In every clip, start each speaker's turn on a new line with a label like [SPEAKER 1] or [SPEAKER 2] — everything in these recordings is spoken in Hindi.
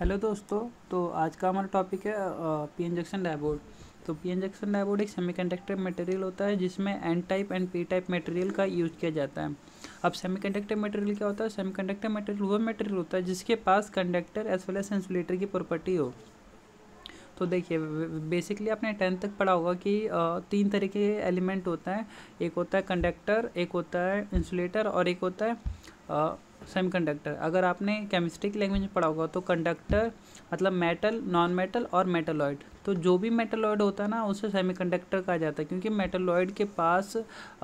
[SPEAKER 1] हेलो दोस्तों तो आज का हमारा टॉपिक है पी इंजेक्शन डायबोर्ड तो पी इंजेक्शन डायबोर्ड एक सेमीकंडक्टर मटेरियल होता है जिसमें N type and P type material का यूज किया जाता है अब सेमीकंडक्टर मटेरियल क्या होता है सेमीकंडक्टर मटेरियल वो मटेरियल होता है जिसके पास conductor as well as insulator की प्रॉपर्टी हो तो देखिए बेसिकली आपने टेंथ तक पढ़ा होगा कि तीन तरह के एलिमेंट होते हैं एक होता है कंडक्टर एक होता है इंसुलेटर और एक होता है सेमीकंडक्टर अगर आपने केमिस्ट्री की लैंग्वेज में पढ़ा होगा तो कंडक्टर मतलब मेटल नॉन मेटल और मेटलॉइड तो जो भी मेटलॉइड होता है ना उसे सेमीकंडक्टर कहा जाता है क्योंकि मेटलॉइड के पास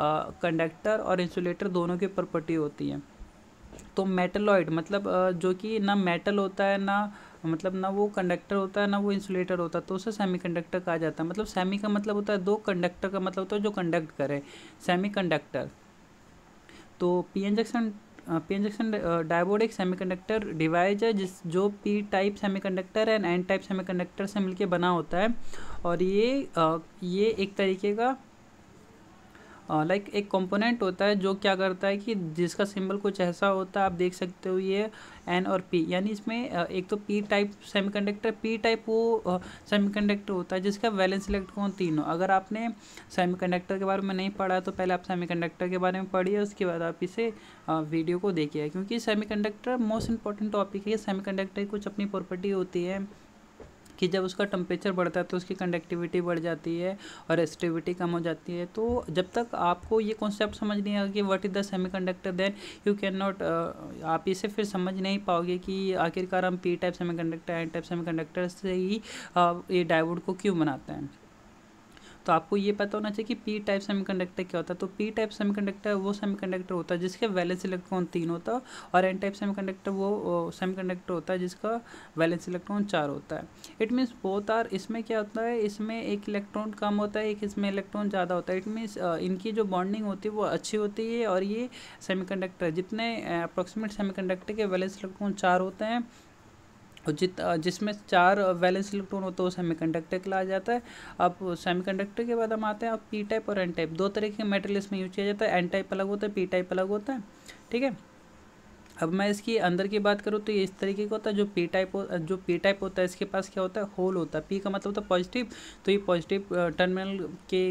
[SPEAKER 1] कंडक्टर और इंसुलेटर दोनों की प्रॉपर्टी होती है तो मेटलॉइड मतलब आ, जो कि ना मेटल होता है ना मतलब ना वो कंडक्टर होता है ना वो इंसुलेटर होता है तो उसे सेमीकंडक्टर कहा जाता है मतलब सेमी का मतलब होता है दो कंडक्टर का मतलब होता है जो कंडक्ट करे सेमीकंडक्टर तो P N junction P N junction डायबोडिक सेमीकंडक्टर डिवाइस है जिस जो P type semiconductor and N type semiconductor से मिलके बना होता है और ये आ, ये एक तरीके का लाइक एक कंपोनेंट होता है जो क्या करता है कि जिसका सिंबल कुछ ऐसा होता है आप देख सकते हो ये एन और पी यानी इसमें एक तो P type semiconductor P type वो सेमीकंडक्टर होता है जिसका वैलेंस इलेक्ट्रॉन तीनों अगर आपने सेमीकंडक्टर के बारे में नहीं पढ़ा तो पहले आप सेमीकंडक्टर के बारे में पढ़िए उसके बाद आप इसे वीडियो को देखिए क्योंकि सेमीकंडक्टर मोस्ट इंपॉर्टेंट टॉपिक है सेमीकंडक्टर की कुछ अपनी प्रॉपर्टी होती है कि जब उसका टम्परेचर बढ़ता है तो उसकी कंडक्टिविटी बढ़ जाती है और एसटिविटी कम हो जाती है तो जब तक आपको ये कॉन्सेप्ट समझ नहीं आएगा कि what is the semiconductor then you cannot आप इसे फिर समझ नहीं पाओगे कि आखिरकार हम P type semiconductor N type semiconductor से ही uh, ये डाइवोड को क्यों बनाते हैं तो आपको ये पता होना चाहिए कि पी टाइप सेमीकंडक्टर क्या होता है तो पी टाइप सेमीकंडक्टर वो सेमीकंडक्टर होता है जिसके वैलेंस इलेक्ट्रॉन तीन होता है और एन टाइप सेमीकंडक्टर वो सेमीकंडक्टर होता है जिसका वैलेंस इलेक्ट्रॉन चार होता है इट मीन्स बोथ आर इसमें क्या होता है इसमें एक इलेक्ट्रॉन कम होता है एक इसमें इलेक्ट्रॉन ज़्यादा होता है इट मीन्स इनकी जो बॉन्डिंग होती है वो अच्छी होती है और ये सेमीकंडक्टर जितने अप्रॉक्सीमेट कंडक्टर के वैलेंस इलेक्ट्रॉन चार होते हैं और जित जिसमें चार वैलेंस इलेक्ट्रॉन होता है वो के लाया जाता है अब सेमी कंडक्टर के बाद हम आते हैं अब पी टाइप और एन टाइप दो तरह के मेटल इसमें यूज किया जाता है एन टाइप अलग होता है पी टाइप अलग होता है ठीक है अब मैं इसकी अंदर की बात करूँ तो ये इस तरीके का होता है जो पी टाइप जो पी टाइप होता है इसके पास क्या होता है होल होता है पी का मतलब होता है पॉजिटिव तो ये पॉजिटिव टर्मिनल के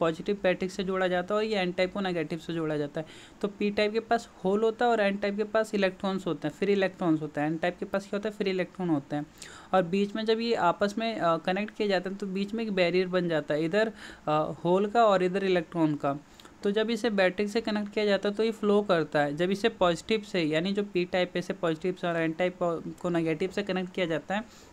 [SPEAKER 1] पॉजिटिव पैटिक से जोड़ा जाता है और ये एन टाइप को नेगेटिव से जोड़ा जाता है तो पी टाइप के पास होल होता है और एन टाइप के पास इलेक्ट्रॉन्स होते हैं फ्री इलेक्ट्रॉन्स होते हैं एन टाइप के पास क्या होता है फ्री इलेक्ट्रॉन होते हैं और बीच में जब ये आपस में कनेक्ट किए जाते हैं तो बीच में एक बैरियर बन जाता है इधर होल का और इधर इलेक्ट्रॉन का तो जब इसे बैटरी से कनेक्ट किया जाता है तो ये फ्लो करता है जब इसे पॉजिटिव से यानी जो पी टाइप से पॉजिटिव से और एन टाइप को नेगेटिव से कनेक्ट किया जाता है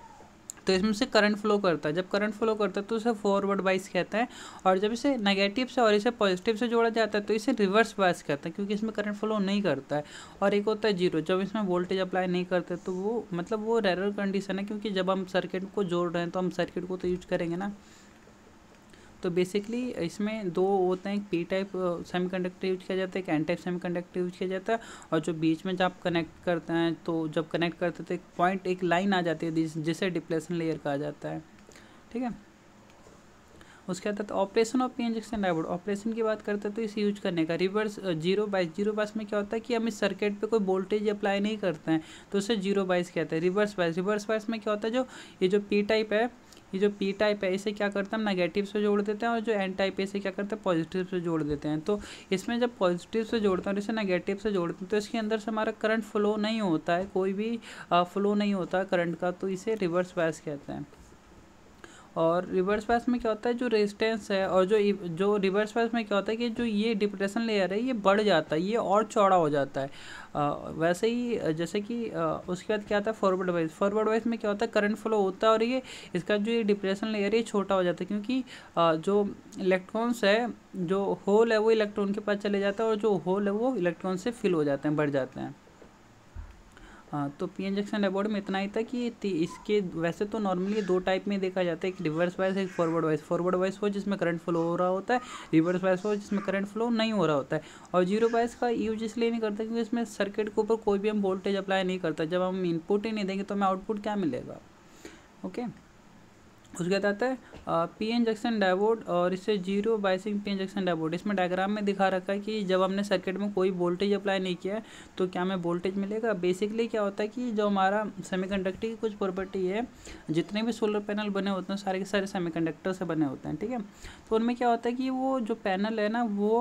[SPEAKER 1] तो इसमें से करंट फ्लो करता है जब करंट फ्लो करता है तो उसे फॉरवर्ड बाइस कहते हैं और जब इसे नेगेटिव से और इसे पॉजिटिव से जोड़ा जाता है तो इसे रिवर्स बाइस कहते हैं क्योंकि इसमें करंट फ्लो नहीं करता है और एक होता है जीरो जब इसमें वोल्टेज अप्लाई नहीं करते तो वो मतलब वो रेरर कंडीशन है क्योंकि जब हम सर्किट को जोड़ रहे हैं तो हम सर्किट को तो यूज करेंगे ना तो बेसिकली इसमें दो होते हैं पी टाइप सेमीकंडक्टर यूज किया जाता है एक एन टाइप सेमीकंडक्टर यूज किया जाता है और जो बीच में जब कनेक्ट करते हैं तो जब कनेक्ट करते हैं तो एक पॉइंट एक लाइन आ जाती है जिसे डिप्लेसन लेयर कहा जाता है ठीक है उसके बाद operation of P N junction diode operation की बात करते हैं तो इसे यूज करने का रिवर्स जीरो बाइस जीरो बाइस में क्या होता है कि हम इस सर्किट पे कोई वोल्टेज अप्लाई नहीं करते हैं तो उसे जीरो बाइस कहते हैं रिवर्स बाइस रिवर्स बाइस में क्या होता है जो ये जो पी टाइप है ये जो पी टाइप है इसे क्या करते हैं हम नेगेटिव से जोड़ देते हैं और जो एन टाइप है इसे क्या करते हैं पॉजिटिव से जोड़ देते हैं तो इसमें जब पॉजिटिव से जोड़ते हैं और इसे नेगेटिव से जोड़ते हैं तो इसके अंदर से हमारा करंट फ्लो नहीं होता है कोई भी फ्लो नहीं होता करंट का तो इसे रिवर्स बायस कहते हैं और रिवर्स पास में क्या होता है जो रेजिस्टेंस है और जो जो रिवर्स पास में क्या होता है कि जो ये डिप्रेशन लेयर है ये बढ़ जाता है ये और चौड़ा हो जाता है आ, वैसे ही जैसे कि आ, उसके बाद क्या आता है फॉरवर्ड वाइज फॉरवर्ड वाइज में क्या होता है करंट फ्लो होता है और ये इसका जो ये डिप्रेशन लेयर है छोटा हो जाता है क्योंकि आ, जो इलेक्ट्रॉन्स है जो होल है वो इलेक्ट्रॉन के पास चले जाता है और जो होल है वो इलेक्ट्रॉन से फिल हो जाते हैं बढ़ जाते हैं हाँ तो पी एन जैक्सन में इतना ही था कि इसके वैसे तो नॉर्मली दो टाइप में देखा जाता है एक रिवर्स वाइज एक फॉरवर्ड वाइज फॉरवर्ड वाइज हो जिसमें करंट फ्लो हो रहा होता है रिवर्स वाइज हो जिसमें करंट फ्लो नहीं हो रहा होता है और जीरो वाइज का यूज इसलिए नहीं करता क्योंकि इसमें सर्किट के ऊपर कोई भी हम वोल्टेज अप्लाई नहीं करता जब हम इनपुट ही नहीं देंगे तो हमें आउटपुट क्या मिलेगा ओके okay? उसके बाद आता है पी एन जंक्शन डायोड और इससे zero biasing P N junction diode इसमें डायग्राम में दिखा रखा है कि जब हमने सर्किट में कोई वोल्टेज अप्लाई नहीं किया है तो क्या हमें वोल्टेज मिलेगा बेसिकली क्या होता है कि जो हमारा सेमीकंडक्टर की कुछ प्रॉपर्टी है जितने भी सोलर पैनल बने होते हैं सारे के सारे कंडक्टर से बने होते हैं ठीक है तो उनमें क्या होता है कि वो जो पैनल है ना वो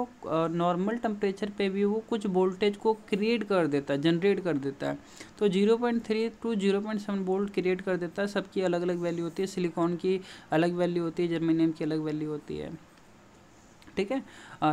[SPEAKER 1] नॉर्मल टेम्परेचर पर भी वो कुछ वोल्टेज को क्रिएट कर देता है जनरेट कर देता है तो zero point three to zero point seven volt create कर देता है सबकी अलग अलग वैल्यू होती है सिलिकॉन की अलग वैल्यू होती है जर्मेनियम की अलग वैल्यू होती है ठीक है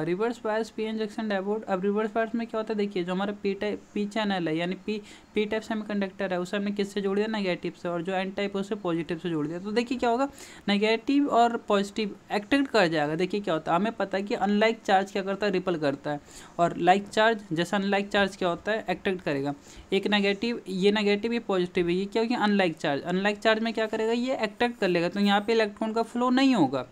[SPEAKER 1] reverse bias P N junction diode अब रिवर्स बायस में क्या होता है देखिए जो हमारा पी टाइप पी चैनल है यानी पी पी टाइप सेमीकंडक्टर है उसे हमने किससे जोड़ दिया नेगेटिव से और जो एन टाइप है उसे पॉजिटिव से जोड़ दिया तो देखिए क्या होगा नेगेटिव और पॉजिटिव एक्टेक्ट कर जाएगा देखिए क्या होता है हमें पता है कि अनलाइक चार्ज क्या करता है रिपल करता है और लाइक चार्ज जैसा अनलाइक चार्ज क्या होता है एक्टेक्ट करेगा एक नेगेटिव ये नेगेटिव ये पॉजिटिव है ये क्या होगी अनलाइक चार्ज अनलाइक चार्ज में क्या करेगा ये एक्टेक्ट कर लेगा तो यहाँ पर इलेक्ट्रॉन का फ्लो नहीं होगा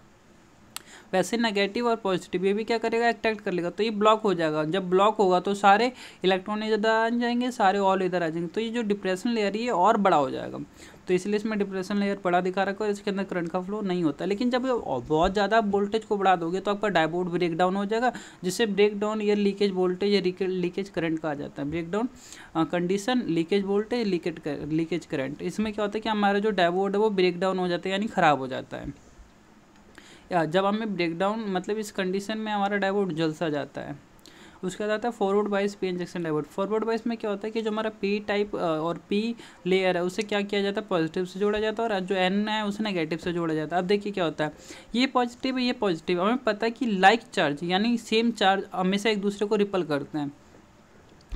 [SPEAKER 1] वैसे नेगेटिव और पॉजिटिव ये भी क्या करेगा अट्रैक्ट कर लेगा तो ये ब्लॉक हो जाएगा जब ब्लॉक होगा तो सारे इलेक्ट्रॉन इधर आ जाएंगे सारे ऑल इधर आ जाएंगे तो ये जो डिप्रेशन लेयर ये और बड़ा हो जाएगा तो इसलिए इसमें डिप्रेशन लेयर बड़ा दिखा रखा है इसके अंदर करंट का फ्लो नहीं होता लेकिन जब बहुत ज़्यादा वोल्टेज को बढ़ा दोगे तो आपका डायबोर्ड ब्रेक डाउन हो जाएगा जिससे ब्रेक डाउन या लीकेज वोल्टेज या लीकेज करंट का आ जाता है breakdown condition leakage voltage leakage leakage current इसमें क्या होता है कि हमारा जो डायबोर्ड है वो ब्रेक डाउन हो जाता है यानी ख़राब हो जाता है या जब हमें ब्रेकडाउन मतलब इस कंडीशन में हमारा डाइवर्ट जल सा जाता है उसके बाद आता है फॉरवर्ड बाइस पी इंजेक्शन डाइवर्ट फॉरवर्ड बाइस में क्या होता है कि जो हमारा पी टाइप और पी लेयर है उसे क्या किया जाता है पॉजिटिव से जोड़ा जाता है और जो एन है उसे नेगेटिव से जोड़ा जाता है अब देखिए क्या होता है ये पॉजिटिव है ये पॉजिटिव हमें पता है कि लाइक चार्ज यानी सेम चार्ज हमेशा एक दूसरे को रिपल करते हैं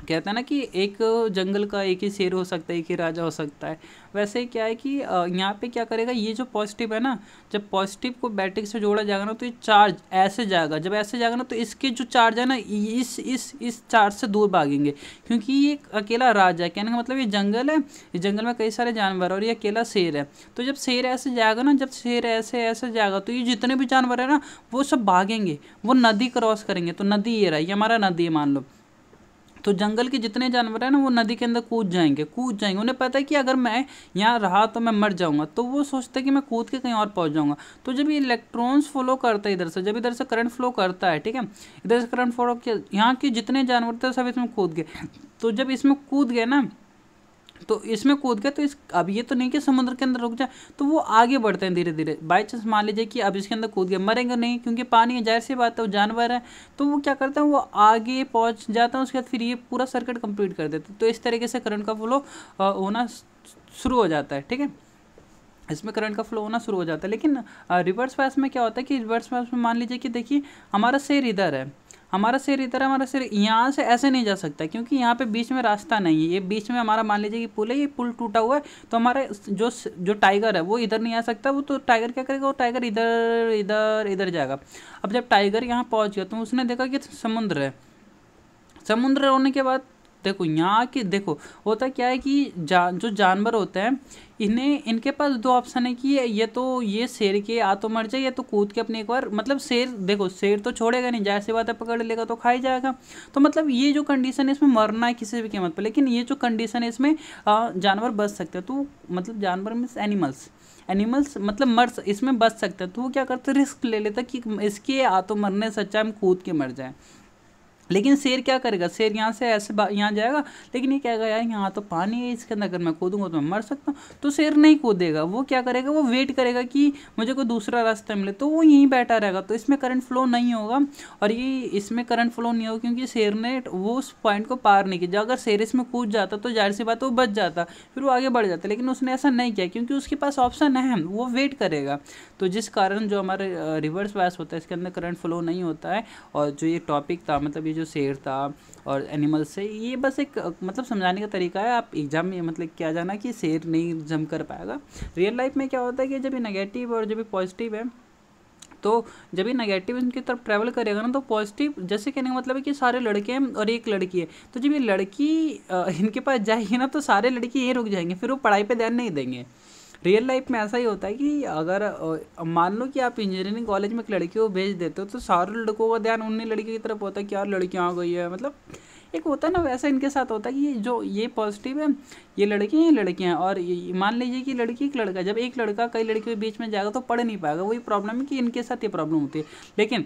[SPEAKER 1] कहते हैं ना कि एक जंगल का एक ही शेर हो सकता है एक ही राजा हो सकता है वैसे क्या है कि यहाँ पे क्या करेगा ये जो पॉजिटिव है ना जब पॉजिटिव को बैटरी से जोड़ा जाएगा ना तो ये चार्ज ऐसे जाएगा जब ऐसे जाएगा ना तो इसके जो चार्ज है ना इस इस इस चार्ज से दूर भागेंगे क्योंकि ये अकेला राजा है कहने का मतलब ये जंगल है इस जंगल में कई सारे जानवर और ये अकेला शेर है तो जब शेर ऐसे जाएगा ना जब शेर ऐसे ऐसे जाएगा तो ये जितने भी जानवर है ना वो सब भागेंगे वो नदी क्रॉस करेंगे तो नदी ये रहा ये हमारा नदी है मान लो तो जंगल के जितने जानवर हैं ना वो नदी के अंदर कूद जाएंगे कूद जाएंगे उन्हें पता है कि अगर मैं यहाँ रहा तो मैं मर जाऊँगा तो वो सोचते हैं कि मैं कूद के कहीं और पहुँच जाऊँगा तो जब ये इलेक्ट्रॉन्स फ्लो करता है इधर से जब इधर से करंट फ्लो करता है ठीक है इधर से करंट फ्लो यहाँ के जितने जानवर थे सब इसमें कूद गए तो जब इसमें कूद गए ना तो इसमें कूद गए तो इस अब ये तो नहीं कि समुद्र के अंदर रुक जाए तो वो आगे बढ़ते हैं धीरे धीरे बाई चांस मान लीजिए कि अब इसके अंदर कूद गए मरेंगे नहीं क्योंकि पानी है जाहिर सी बात है वो जानवर है तो वो क्या करते हैं वो आगे पहुँच जाता है उसके बाद फिर ये पूरा सर्किट कम्प्लीट कर देते हैं तो इस तरीके से करंट का फ्लो होना शुरू हो जाता है ठीक है इसमें करंट का फ्लो होना शुरू हो जाता है लेकिन रिवर्स पास में क्या होता है कि रिवर्स पास में मान लीजिए कि देखिए हमारा शेर इधर है हमारा सिर इधर हमारा सिर यहाँ से ऐसे नहीं जा सकता क्योंकि यहाँ पे बीच में रास्ता नहीं है ये बीच में हमारा मान लीजिए कि पुल है ये पुल टूटा हुआ है तो हमारा जो जो टाइगर है वो इधर नहीं आ सकता वो तो टाइगर क्या करेगा वो टाइगर इधर इधर इधर जाएगा अब जब टाइगर यहाँ पहुँच गया तो उसने देखा कि समुद्र है समुद्र होने के बाद देखो यहाँ कि देखो होता क्या है कि जा जो जानवर होते हैं इन्हें इनके पास दो ऑप्शन है कि ये तो ये शेर के आ तो मर जाए या तो कूद के अपने एक बार मतलब शेर देखो शेर तो छोड़ेगा नहीं जैसे बात है पकड़ लेगा तो खा ही जाएगा तो मतलब ये जो कंडीशन है इसमें मरना है किसी भी कीमत पर लेकिन ये जो कंडीशन है इसमें जानवर बच सकते हैं तो मतलब जानवर मीन्स एनिमल्स एनिमल्स मतलब मर इसमें बच सकते हैं तो वो क्या करते रिस्क ले लेता कि इसके आ तो मरने से अच्छा हम कूद के मर जाएँ लेकिन शेर क्या करेगा शेर यहाँ से ऐसे यहाँ जाएगा लेकिन ये कहेगा यार यहाँ तो पानी है इसके अंदर अगर मैं कूदूंगा तो मैं मर सकता हूँ तो शेर नहीं कूदेगा वो क्या करेगा वो वेट करेगा कि मुझे कोई दूसरा रास्ता मिले तो वो यहीं बैठा रहेगा तो इसमें करंट फ्लो नहीं होगा और ये इसमें करंट फ्लो नहीं होगा क्योंकि शेर ने वो उस पॉइंट को पार नहीं किया अगर शेर इसमें कूद जाता तो जाहिर सी बात वो बच जाता फिर वो आगे बढ़ जाता लेकिन उसने ऐसा नहीं किया क्योंकि उसके पास ऑप्शन है वो वेट करेगा तो जिस कारण जो हमारे रिवर्स बायस होता है इसके अंदर करंट फ्लो नहीं होता है और जो ये टॉपिक था मतलब ये जो जो शेर था और एनिमल्स से ये बस एक मतलब समझाने का तरीका है आप एग्ज़ाम में मतलब क्या जाना कि शेर नहीं जम कर पाएगा रियल लाइफ में क्या होता है कि जब ये नेगेटिव और जब भी पॉजिटिव है तो जब ये नेगेटिव इनकी तरफ ट्रैवल करेगा ना तो पॉजिटिव जैसे कहने का मतलब है कि सारे लड़के हैं और एक लड़की है तो जब ये लड़की इनके पास जाएगी ना तो सारे लड़के यहीं रुक जाएंगे फिर वो पढ़ाई पर ध्यान नहीं देंगे रियल लाइफ में ऐसा ही होता है कि अगर मान लो कि आप इंजीनियरिंग कॉलेज में एक लड़की को भेज देते हो तो सारे लड़कों का ध्यान उन्हीं लड़की की तरफ होता है कि यार लड़कियाँ आ गई है मतलब एक होता है ना वैसा इनके साथ होता है कि ये जो ये पॉजिटिव है ये लड़के हैं ये लड़कियाँ और मान लीजिए कि लड़की एक लड़का जब एक लड़का कई लड़कियों के बीच में जाएगा तो पढ़ नहीं पाएगा वही प्रॉब्लम है कि इनके साथ ये प्रॉब्लम होती है लेकिन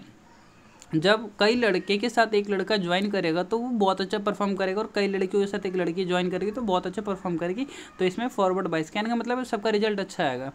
[SPEAKER 1] जब कई लड़के के साथ एक लड़का ज्वाइन करेगा तो वो बहुत अच्छा परफॉर्म करेगा और कई लड़कियों के साथ एक लड़की ज्वाइन करेगी तो बहुत अच्छा परफॉर्म करेगी तो इसमें फॉरवर्ड बाइस कहने का मतलब सबका रिजल्ट अच्छा आएगा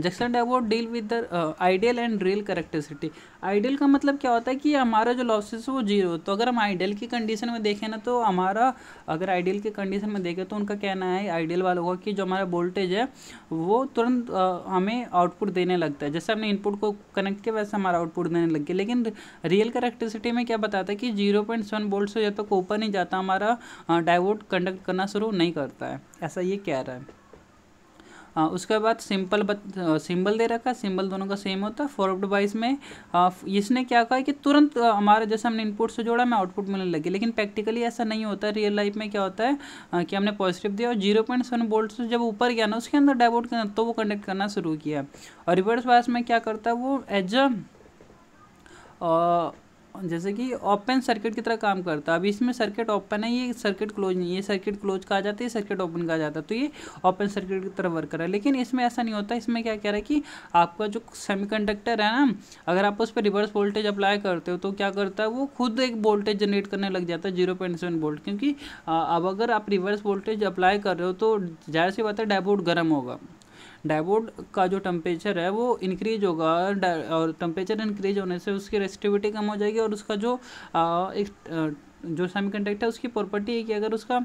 [SPEAKER 1] junction diode deal with the ideal and real characteristic ideal का मतलब क्या होता है कि हमारा जो लॉसेस है वो जीरो तो अगर हम आइडियल की कंडीशन में देखें ना तो हमारा अगर आइडियल की कंडीशन में देखें तो उनका कहना है आइडियल वालों का कि जो हमारा वोल्टेज है वो तुरंत हमें आउटपुट देने लगता है जैसे हमने इनपुट को कनेक्ट किया वैसे हमारा आउटपुट देने लग गया लेकिन रियल करेक्टरिसिटी में क्या बताता है कि जीरो पॉइंट सेवन वोल्ट से जब तक ऊपर नहीं जाता हमारा डाइवोट कंडक्ट करना शुरू नहीं करता है ऐसा ये कह रहा है आ, हाँ, उसके बाद सिंपल बत, सिंबल दे रखा है सिंबल दोनों का सेम होता है फॉरवर्ड वाइज में आ, इसने क्या कहा कि तुरंत हमारा जैसे हमने इनपुट से जोड़ा हमें आउटपुट मिलने लगी लेकिन प्रैक्टिकली ऐसा नहीं होता है रियल लाइफ में क्या होता है आ, कि हमने पॉजिटिव दिया और जीरो पॉइंट सेवन बोल्ट से जब ऊपर गया ना उसके अंदर डाइवर्ट करना तो वो कंडक्ट करना शुरू किया और रिवर्स वाइज में क्या करता है वो एज अ जैसे कि ओपन सर्किट की तरह काम करता है अभी इसमें सर्किट ओपन है ये सर्किट क्लोज नहीं है सर्किट क्लोज कहा जाता है सर्किट ओपन कहा जाता है तो ये ओपन सर्किट की तरह वर्क कर रहा है लेकिन इसमें ऐसा नहीं होता इसमें क्या कह रहा है कि आपका जो सेमीकंडक्टर है ना अगर आप उस पर रिवर्स वोल्टेज अप्लाई करते हो तो क्या करता है वो खुद एक वोल्टेज जनरेट करने लग जाता है जीरो पॉइंट सेवन वोल्ट क्योंकि अब अगर आप रिवर्स वोल्टेज अप्लाई कर रहे हो तो जाहिर सी बात है डायबोर्ड गर्म होगा डायबोर्ड का जो टेम्परेचर है वो इंक्रीज होगा और टेम्परेचर इंक्रीज होने से उसकी रेस्टिविटी कम हो जाएगी और उसका जो आ, एक जो सेमी है उसकी प्रॉपर्टी है कि अगर उसका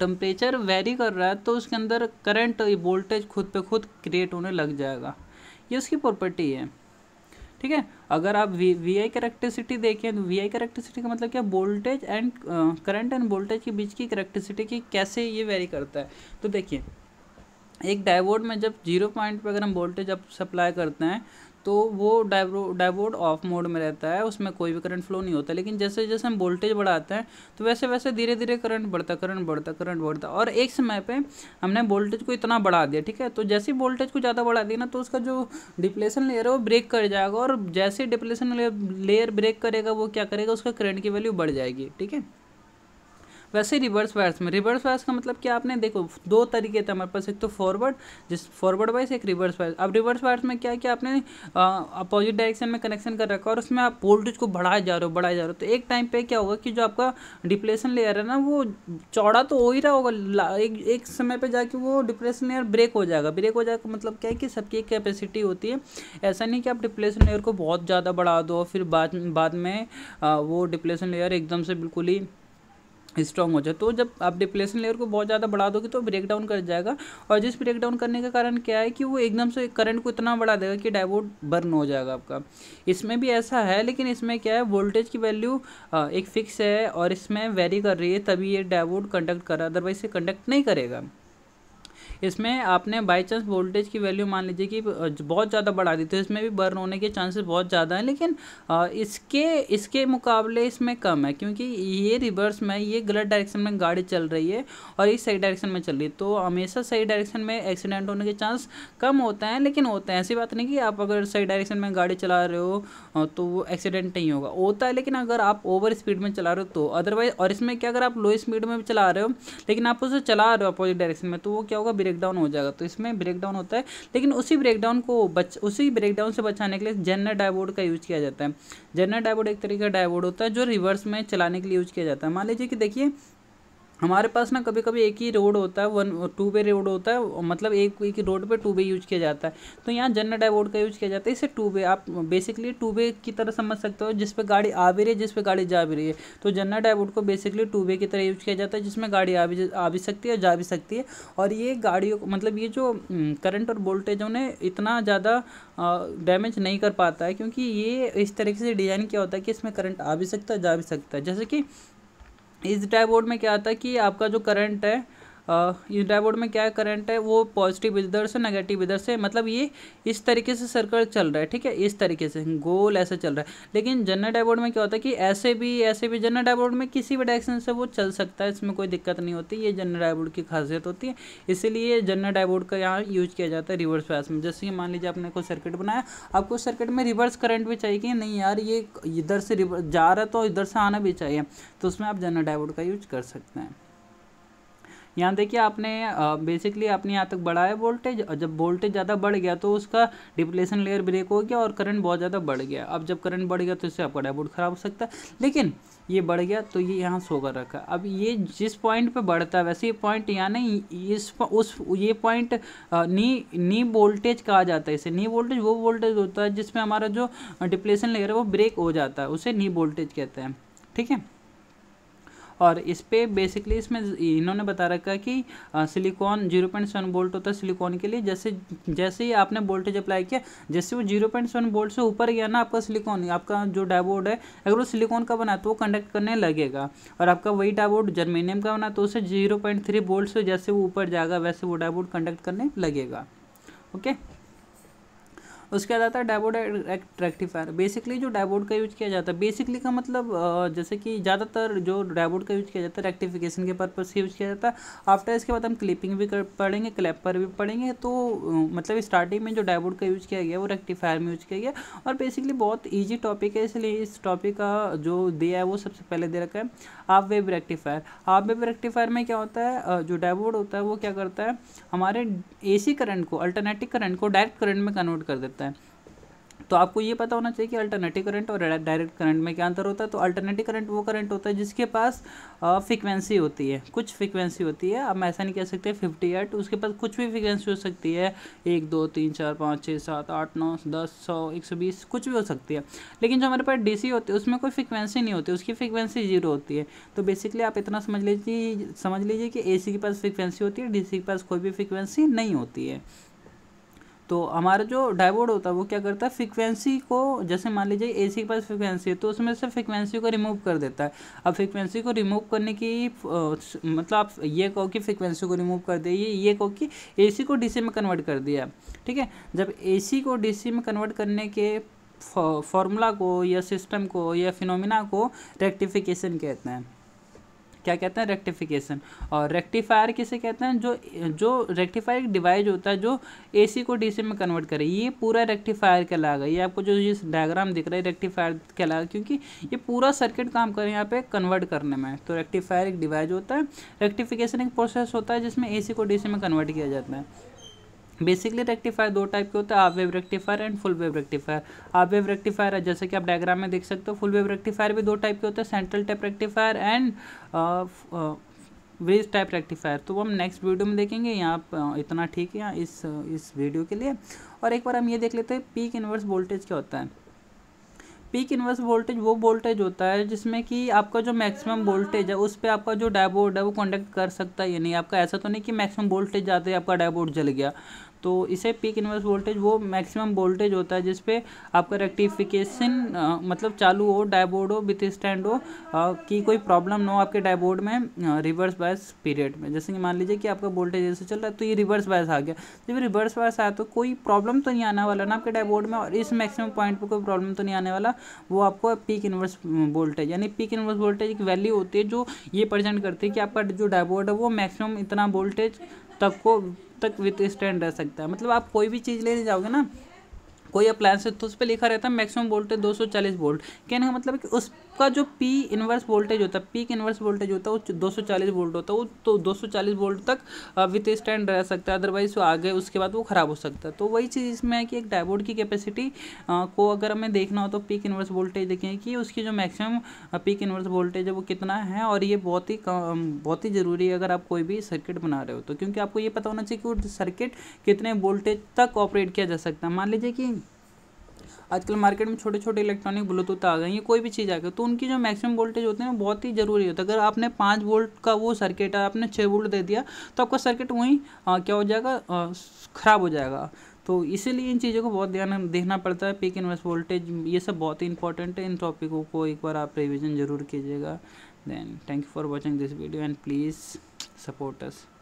[SPEAKER 1] टम्परेचर वेरी कर रहा है तो उसके अंदर करंट वोल्टेज खुद पे खुद क्रिएट होने लग जाएगा ये उसकी प्रॉपर्टी है ठीक है अगर आप वी वी आई करेक्ट्रिसिटी देखें तो वी आई करेक्ट्रिसिटी का मतलब क्या voltage and current and voltage के बीच की करेक्ट्रिसिटी की कैसे ये वेरी करता है तो देखिए एक डायवोड में जब जीरो पॉइंट पर अगर हम वोल्टेज अब सप्लाई करते हैं तो वो डायवोड ऑफ मोड में रहता है उसमें कोई भी करंट फ्लो नहीं होता लेकिन जैसे जैसे हम वोल्टेज बढ़ाते हैं तो वैसे वैसे धीरे धीरे करंट बढ़ता करंट बढ़ता करंट बढ़ता और एक समय पे हमने वोल्टेज को इतना बढ़ा दिया ठीक है तो जैसे ही वोल्टेज को ज़्यादा बढ़ा दिया ना तो उसका जो डिप्लेशन लेयर है वो ब्रेक कर जाएगा और जैसे डिप्लेशन लेयर ब्रेक करेगा वो क्या करेगा उसका करंट की वैल्यू बढ़ जाएगी ठीक है वैसे रिवर्स वायर्स में रिवर्स वायर्स का मतलब क्या आपने देखो दो तरीके थे हमारे पास एक तो फॉरवर्ड जिस फॉरवर्ड वाइज एक रिवर्स वायर्स अब रिवर्स वायर्स में क्या क्या आपने अपोजिट डायरेक्शन में कनेक्शन कर रखा और उसमें आप वोल्टेज को बढ़ाए जा रहे हो बढ़ाए जा रहे हो तो एक टाइम पर क्या होगा कि जो आपका डिप्रेशन लेयर है ना वो चौड़ा तो हो ही रहा होगा एक एक समय पर जाके वो डिप्रेशन लेयर ब्रेक हो जाएगा ब्रेक हो जाएगा मतलब क्या है कि सबकी एक कैपेसिटी होती है ऐसा नहीं कि आप डिप्रेशन लेयर को बहुत ज़्यादा बढ़ा दो फिर बाद बाद में आ, वो डिप्रेशन लेयर एकदम से बिल्कुल ही स्ट्रॉन्ग हो जाए तो जब आप डिप्लेशन लेयर को बहुत ज़्यादा बढ़ा दोगे तो ब्रेक डाउन कर जाएगा और जिस ब्रेक डाउन करने का कारण क्या है कि वो एकदम से करंट को इतना बढ़ा देगा कि डायवोड बर्न हो जाएगा आपका इसमें भी ऐसा है लेकिन इसमें क्या है वोल्टेज की वैल्यू एक फिक्स है और इसमें वेरी कर रही है तभी ये डायवोड कंडक्ट कर रहा है अदरवाइज से कंडक्ट नहीं करेगा इसमें आपने बाई चांस वोल्टेज की वैल्यू मान लीजिए कि बहुत ज़्यादा बढ़ा दी तो इसमें भी बर्न होने के चांसेस बहुत ज़्यादा हैं लेकिन इसके इसके मुकाबले इसमें कम है क्योंकि ये रिवर्स में ये गलत डायरेक्शन में गाड़ी चल रही है और ये सही डायरेक्शन में चल रही है तो हमेशा सही डायरेक्शन में एक्सीडेंट होने के चांस कम होते हैं लेकिन होते हैं ऐसी बात नहीं कि आप अगर सही डायरेक्शन में गाड़ी चला रहे हो तो वो एक्सीडेंट नहीं होगा होता है लेकिन अगर आप ओवर स्पीड में चला रहे हो तो अदरवाइज और इसमें क्या अगर आप लो स्पीड में भी चला रहे हो लेकिन आप उसे चला रहे हो अपोजिट डायरेक्शन में तो वो क्या होगा ब्रेकडाउन हो जाएगा तो इसमें ब्रेकडाउन होता है लेकिन उसी ब्रेकडाउन को बच उसी ब्रेकडाउन से बचाने के लिए जनरल डायबोर्ड का यूज़ किया जाता है जनरल डायबोर्ड एक तरीके का डायबोर्ड होता है जो रिवर्स में चलाने के लिए यूज़ किया जाता है मान लीजिए कि देखिए हमारे पास ना कभी कभी एक ही रोड होता है वन टू वे रोड होता है मतलब एक एक रोड पे टू वे यूज किया जाता है तो यहाँ जनरल डाइवर्ट का यूज किया जाता है इसे टू वे आप बेसिकली टू वे की तरह समझ सकते हो जिस पे गाड़ी आ भी रही है जिस पे गाड़ी जा भी रही है तो जनरल डाइवर्ट को बेसिकली टू वे की तरह यूज किया जाता है जिसमें गाड़ी आ भी आ भी सकती है जा भी सकती है और ये गाड़ियों मतलब ये जो करंट हम्म, और वोल्टेज उन्हें इतना ज़्यादा डैमेज नहीं कर पाता है क्योंकि ये इस तरीके से डिज़ाइन किया होता है कि इसमें करंट आ भी सकता है जा भी सकता है जैसे कि इस डायोड में क्या आता है कि आपका जो करंट है इस डायोड में क्या करंट है वो पॉजिटिव इधर से नेगेटिव इधर से मतलब ये इस तरीके से सर्कल चल रहा है ठीक है इस तरीके से गोल ऐसे चल रहा है लेकिन जनरल डायोड में क्या होता है कि ऐसे भी ऐसे भी जनरल डायोड में किसी भी डायरेक्शन से वो चल सकता है इसमें कोई दिक्कत नहीं होती ये जनरल डायबोर्ड की खासियत होती है इसीलिए जनरल डायोड का यहाँ यूज किया जाता है रिवर्स पास में जैसे कि मान लीजिए आपने कोई सर्किट बनाया आपको सर्किट में रिवर्स करंट भी चाहिए कि नहीं यार ये इधर से जा रहा तो इधर से आना भी चाहिए तो उसमें आप जनरल डायबोर्ड का यूज कर सकते हैं यहाँ देखिए आपने बेसिकली आपने यहाँ तक बढ़ाया वोल्टेज और जब वोल्टेज ज़्यादा बढ़ गया तो उसका डिप्लेशन लेयर ब्रेक हो गया और करंट बहुत ज़्यादा बढ़ गया अब जब करंट बढ़ गया तो इससे आपका डायबोर्ड ख़राब हो सकता है लेकिन ये बढ़ गया तो ये यहाँ सो कर रखा अब ये जिस पॉइंट पे बढ़ता है वैसे ये पॉइंट यहाँ नहीं इस उस ये पॉइंट नी नी वोल्टेज कहा जाता है इसे नी वोल्टेज वो वोल्टेज होता है जिसमें हमारा जो डिप्लेशन लेयर है वो ब्रेक हो जाता है उसे नी वोल्टेज कहते हैं ठीक है और इस पर बेसिकली इसमें इन्होंने बता रखा है कि silicon zero point seven volt होता है सिलिकॉन के लिए जैसे जैसे ही आपने वोल्टेज अप्लाई किया जैसे वो जीरो पॉइंट सेवन बोल्ट से ऊपर गया ना आपका सिलिकॉन आपका जो डायबोर्ड है अगर वो सिलिकॉन का बना तो वो कंडक्ट करने लगेगा और आपका वही डायबोर्ड जर्मेनियम का बना तो उसे जीरो पॉइंट थ्री बोल्ट से जैसे वो ऊपर जाएगा वैसे वो डायबोर्ड कंडक्ट करने लगेगा ओके okay? उसके बाद आता है डायबोड रेक्टिफायर बेसिकली जो डायबोड का यूज़ किया जाता है बेसिकली का मतलब जैसे कि ज़्यादातर जो डायबोड का यूज़ किया जाता है रेक्टिफिकेशन के पर्पज़ से यूज़ किया जाता है आफ्टर इसके बाद हम क्लिपिंग भी कर पढ़ेंगे क्लैपर भी पढ़ेंगे तो मतलब स्टार्टिंग में जो डायबोड का यूज़ किया गया वो रेक्टिफायर में यूज़ किया गया और बेसिकली बहुत ईजी टॉपिक है इसलिए इस टॉपिक का जो दिया है वो सबसे पहले दे रखा है आप वेब रेक्टिफायर आप वेब रेक्टिफायर में क्या होता है जो डायबोड होता है वो क्या करता है हमारे ए करंट को अल्टरनेटिव करंट को डायरेक्ट करंट में कन्वर्ट कर देता है होता है तो आपको ये पता होना चाहिए कि अल्टरनेटिव करंट और डायरेक्ट करंट में क्या अंतर होता है तो अल्टरनेटिव करंट वो करंट होता है जिसके पास फ्रिक्वेंसी होती है कुछ फ्रिक्वेंसी होती है हम ऐसा नहीं कह सकते फिफ्टी एट तो उसके पास कुछ भी फ्रिक्वेंसी हो सकती है एक दो तीन चार पाँच छः सात आठ नौ दस सौ एक सौ बीस कुछ भी हो सकती है लेकिन जो हमारे पास डी सी होती है उसमें कोई फ्रिक्वेंसी नहीं होती उसकी फ्रिक्वेंसी जीरो होती है तो बेसिकली आप इतना समझ लीजिए समझ लीजिए कि ए सी के पास फ्रिक्वेंसी होती है डी सी के पास कोई भी फ्रिक्वेंसी नहीं होती है तो हमारा जो डायवोड होता है वो क्या करता है फ्रिक्वेंसी को जैसे मान लीजिए ए के पास फ्रिक्वेंसी है तो उसमें से फ्रिक्वेंसी को रिमूव कर देता है अब फ्रिक्वेंसी को रिमूव करने की मतलब आप ये कहो कि फ्रिक्वेंसी को रिमूव कर दिया ये ये कहो कि ए को डी में कन्वर्ट कर दिया ठीक है जब ए को डी में कन्वर्ट करने के फॉर्मूला को या सिस्टम को या फिनोमिना को रेक्टिफिकेशन कहते हैं क्या कहते हैं रेक्टिफिकेशन और रेक्टिफायर किसे कहते हैं जो जो रेक्टिफायर एक डिवाइस होता है जो एसी को डीसी में कन्वर्ट करे ये पूरा रेक्टिफायर कहलाएगा ये आपको जो ये डायग्राम दिख रहा है रेक्टिफायर कहलाएगा क्योंकि ये पूरा सर्किट काम करें यहाँ पे कन्वर्ट करने में तो रेक्टिफायर एक डिवाइस होता है रेक्टिफिकेशन एक प्रोसेस होता है जिसमें ए को डी में कन्वर्ट किया जाता है बेसिकली रेक्टिफायर दो टाइप के होते हैं half wave rectifier and full wave rectifier half wave rectifier है जैसे कि आप डायग्राम में देख सकते हो फुल वेव रेक्टिफायर भी दो टाइप के होते हैं central type rectifier and wedge type rectifier तो वो हम नेक्स्ट वीडियो में देखेंगे यहाँ इतना ठीक है इस इस वीडियो के लिए और एक बार हम ये देख लेते हैं पीक इन्वर्स वोल्टेज क्या होता है पीक इन्वर्स वोल्टेज वो वोल्टेज होता है जिसमें कि आपका जो मैक्सिमम वोल्टेज है उस पर आपका जो डायबोर्ड है वो कॉन्टेक्ट कर सकता है या नहीं आपका ऐसा तो नहीं कि मैक्सिमम वोल्टेज जाते ही आपका डायबोर्ड जल गया तो इसे पीक इन्वर्स वोल्टेज वो मैक्सिमम वोल्टेज होता है जिसपे आपका रेक्टिफिकेशन मतलब चालू हो डायबोर्ड हो विथ स्टैंड हो कि कोई प्रॉब्लम ना हो आपके डायबोर्ड में रिवर्स बायस पीरियड में जैसे कि मान लीजिए कि आपका वोल्टेज जैसे चल रहा है तो ये रिवर्स बायस आ गया जब रिवर्स बायस आया तो कोई प्रॉब्लम तो नहीं आने वाला ना आपके डायबोर्ड में और इस मैक्सिमम पॉइंट पर कोई प्रॉब्लम तो नहीं आने वाला वो आपको पीक इन्वर्स वोल्टेज यानी पीक इन्वर्स वोल्टेज एक वैल्यू होती है जो ये प्रजेंट करती है कि आपका जो डायबोर्ड है वो मैक्सिमम इतना वोल्टेज तक को तक विथस्टैंड रह सकता है मतलब आप कोई भी चीज़ लेने जाओगे ना कोई अप्लायंस है तो उस पर लिखा रहता है मैक्सिमम सौ चालीस वोल्ट कहने का मतलब कि उस आपका जो पी इन्वर्स वोल्टेज होता है पीक इन्वर्स वोल्टेज होता है वो 240 वोल्ट होता है वो तो 240 वोल्ट तक विथ स्टैंड रह सकता है अदरवाइज वो आगे उसके बाद वो ख़राब हो सकता है तो वही चीज़ इसमें है कि एक डायबोर्ड की कैपेसिटी को अगर हमें देखना हो तो पीक इन्वर्स वोल्टेज देखें कि उसकी जो मैक्सिमम पीक इन्वर्स वोल्टेज है वो कितना है और ये बहुत ही बहुत ही ज़रूरी है अगर आप कोई भी सर्किट बना रहे हो तो क्योंकि आपको ये पता होना चाहिए कि वो सर्किट कितने वोल्टेज तक ऑपरेट किया जा सकता है मान लीजिए कि आजकल मार्केट में छोटे छोटे इलेक्ट्रॉनिक ब्लूटूथ आ गए हैं कोई भी चीज़ आ गई तो उनकी जो मैक्सिमम वोल्टेज होते हैं बहुत ही ज़रूरी होता है अगर आपने पाँच वोल्ट का वो सर्किट है आपने छः वोल्ट दे दिया तो आपका सर्किट वहीं क्या हो जाएगा ख़राब हो जाएगा तो इसीलिए इन चीज़ों को बहुत ध्यान देखना पड़ता है पीक इन्वेस्ट वोल्टेज ये सब बहुत ही इंपॉर्टेंट है इन टॉपिकों को एक बार आप रिविज़न ज़रूर कीजिएगा then thank you for watching this video and please support us